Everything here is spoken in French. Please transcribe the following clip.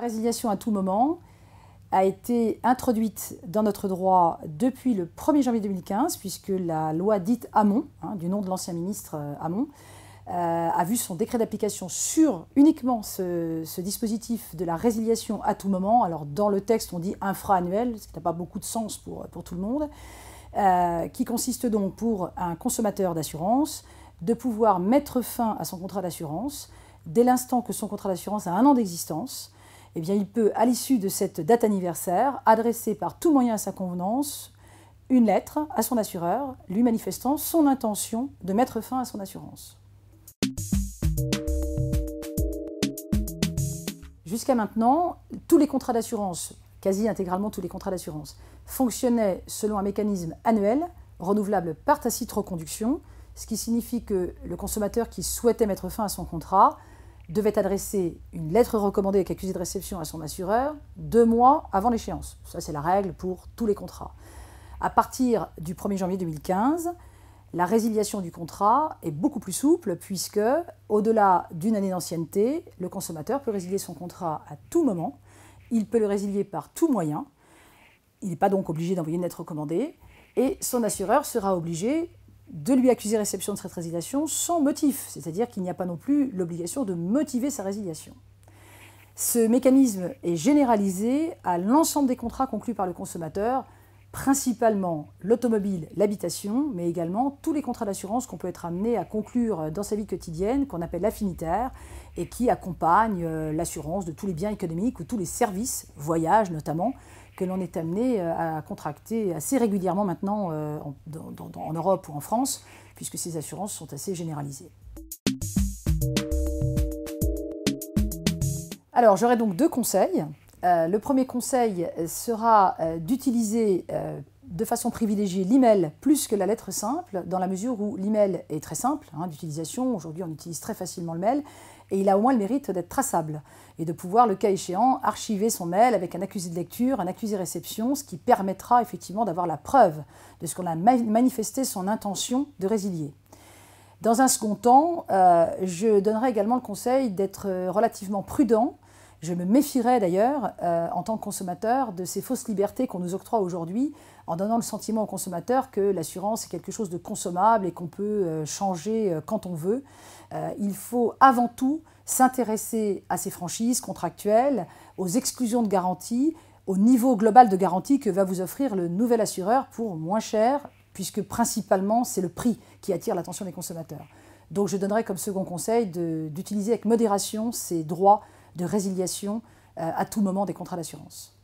La résiliation à tout moment a été introduite dans notre droit depuis le 1er janvier 2015, puisque la loi dite Hamon, hein, du nom de l'ancien ministre euh, Hamon, euh, a vu son décret d'application sur uniquement ce, dispositif de la résiliation à tout moment. Alors dans le texte, on dit infra-annuel, ce qui n'a pas beaucoup de sens pour, tout le monde, euh, qui consiste donc pour un consommateur d'assurance de pouvoir mettre fin à son contrat d'assurance dès l'instant que son contrat d'assurance a un an d'existence eh bien, il peut, à l'issue de cette date anniversaire, adresser par tout moyen à sa convenance une lettre à son assureur, lui manifestant son intention de mettre fin à son assurance. Jusqu'à maintenant, tous les contrats d'assurance, quasi intégralement tous les contrats d'assurance, fonctionnaient selon un mécanisme annuel, renouvelable par tacite reconduction, ce qui signifie que le consommateur qui souhaitait mettre fin à son contrat devait adresser une lettre recommandée avec accusé de réception à son assureur deux mois avant l'échéance. Ça, c'est la règle pour tous les contrats. À partir du 1er janvier 2015, la résiliation du contrat est beaucoup plus souple puisque, au-delà d'une année d'ancienneté, le consommateur peut résilier son contrat à tout moment. Il peut le résilier par tout moyen. Il n'est pas donc obligé d'envoyer une lettre recommandée. Et son assureur sera obligé de lui accuser réception de cette résiliation sans motif, c'est-à-dire qu'il n'y a pas non plus l'obligation de motiver sa résiliation. Ce mécanisme est généralisé à l'ensemble des contrats conclus par le consommateur, principalement l'automobile, l'habitation, mais également tous les contrats d'assurance qu'on peut être amené à conclure dans sa vie quotidienne, qu'on appelle l'affinitaire, et qui accompagnent euh, l'assurance de tous les biens économiques ou tous les services, voyages notamment, que l'on est amené euh, à contracter assez régulièrement maintenant euh, en, Europe ou en France, puisque ces assurances sont assez généralisées. Alors j'aurais donc deux conseils. Euh, le premier conseil sera d'utiliser de façon privilégiée l'email plus que la lettre simple, dans la mesure où l'email est très simple hein, d'utilisation. Aujourd'hui, on utilise très facilement le mail et il a au moins le mérite d'être traçable et de pouvoir, le cas échéant, archiver son mail avec un accusé de lecture, un accusé réception, ce qui permettra effectivement d'avoir la preuve de ce qu'on a manifesté son intention de résilier. Dans un second temps, euh, je donnerai également le conseil d'être euh, relativement prudent je me méfierais d'ailleurs, euh, en tant que consommateur, de ces fausses libertés qu'on nous octroie aujourd'hui en donnant le sentiment aux consommateurs que l'assurance est quelque chose de consommable et qu'on peut euh, changer euh, quand on veut. il faut avant tout s'intéresser à ces franchises contractuelles, aux exclusions de garantie, au niveau global de garantie que va vous offrir le nouvel assureur pour moins cher, puisque principalement c'est le prix qui attire l'attention des consommateurs. Donc je donnerais comme second conseil d'utiliser avec modération ces droits de résiliation euh, à tout moment des contrats d'assurance.